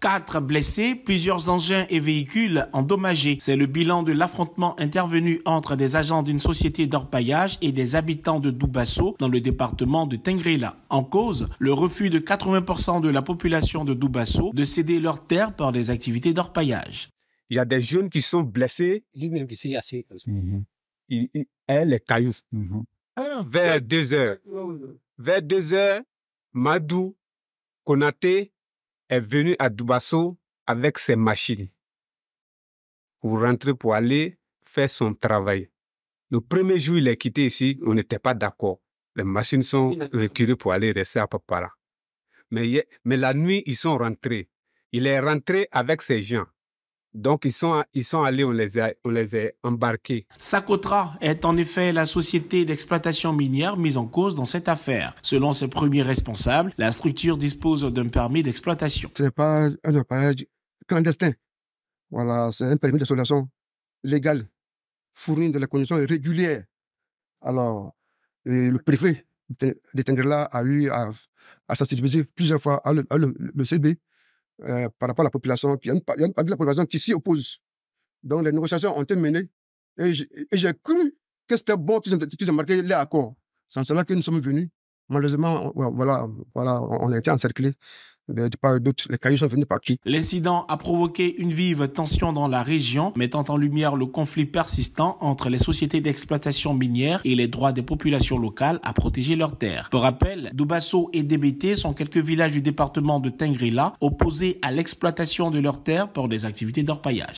Quatre blessés, plusieurs engins et véhicules endommagés. C'est le bilan de l'affrontement intervenu entre des agents d'une société d'orpaillage et des habitants de Doubasso dans le département de Tengrela. En cause, le refus de 80% de la population de Doubasso de céder leurs terres par des activités d'orpaillage. Il y a des jeunes qui sont blessés. Lui-même qui s'est mhm. Elle est mhm. Vers 2 heures. Vers deux heures, Madou, Konate est venu à Dubasso avec ses machines Vous rentrez pour aller faire son travail. Le premier jour, il est quitté ici, on n'était pas d'accord. Les machines sont reculées pour aller rester à Papara. Mais, mais la nuit, ils sont rentrés. Il est rentré avec ses gens. Donc, ils sont, ils sont allés, on les, a, on les a embarqués. Sakotra est en effet la société d'exploitation minière mise en cause dans cette affaire. Selon ses premiers responsables, la structure dispose d'un permis d'exploitation. Ce n'est pas un appareil clandestin. Voilà, c'est un permis d'exploitation légal, fourni dans les conditions régulières. Alors, le préfet de Tengrela a eu à, à plusieurs fois à le, le CB euh, par rapport à la population. Il y a une, de la population qui s'y oppose. Donc, les négociations ont été menées et j'ai cru que c'était bon qu'ils aient, marqué les accords. C'est en cela que nous sommes venus. Malheureusement, voilà, voilà, on a été encerclés. Euh, L'incident a provoqué une vive tension dans la région, mettant en lumière le conflit persistant entre les sociétés d'exploitation minière et les droits des populations locales à protéger leurs terres. Pour rappel, Dubasso et DBT sont quelques villages du département de Tingrila opposés à l'exploitation de leurs terres pour des activités d'orpaillage.